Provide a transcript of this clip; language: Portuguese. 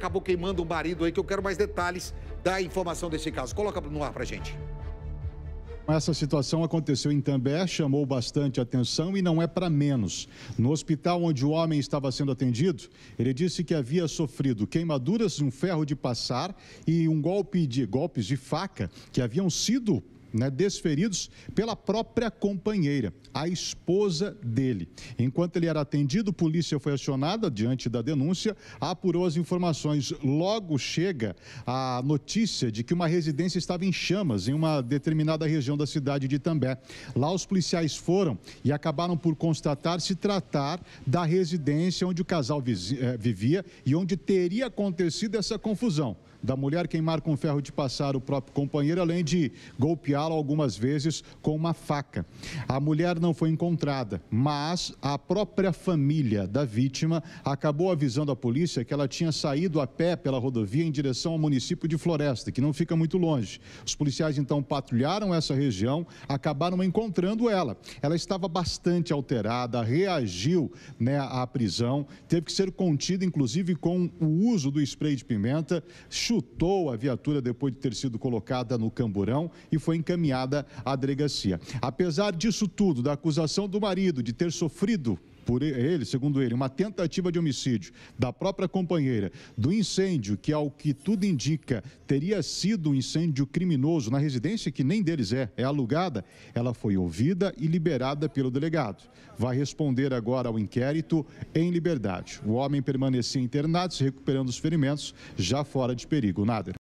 acabou queimando o um marido aí, que eu quero mais detalhes da informação desse caso. Coloca no ar pra gente. Essa situação aconteceu em També, chamou bastante atenção e não é para menos. No hospital onde o homem estava sendo atendido, ele disse que havia sofrido queimaduras, um ferro de passar e um golpe de golpes de faca que haviam sido né, desferidos pela própria companheira, a esposa dele. Enquanto ele era atendido, polícia foi acionada diante da denúncia, apurou as informações. Logo chega a notícia de que uma residência estava em chamas em uma determinada região da cidade de Itambé. Lá os policiais foram e acabaram por constatar se tratar da residência onde o casal eh, vivia e onde teria acontecido essa confusão da mulher queimar com ferro de passar o próprio companheiro, além de golpear cortá-lo algumas vezes com uma faca. A mulher não foi encontrada, mas a própria família da vítima acabou avisando a polícia que ela tinha saído a pé pela rodovia em direção ao município de Floresta, que não fica muito longe. Os policiais então patrulharam essa região, acabaram encontrando ela. Ela estava bastante alterada, reagiu né, à prisão, teve que ser contida, inclusive, com o uso do spray de pimenta, chutou a viatura depois de ter sido colocada no camburão e foi encaminhada encaminhada à delegacia. Apesar disso tudo, da acusação do marido de ter sofrido por ele, segundo ele, uma tentativa de homicídio da própria companheira, do incêndio que, ao que tudo indica, teria sido um incêndio criminoso na residência que nem deles é, é alugada, ela foi ouvida e liberada pelo delegado. Vai responder agora ao inquérito em liberdade. O homem permanecia internado, se recuperando dos ferimentos, já fora de perigo. Nader.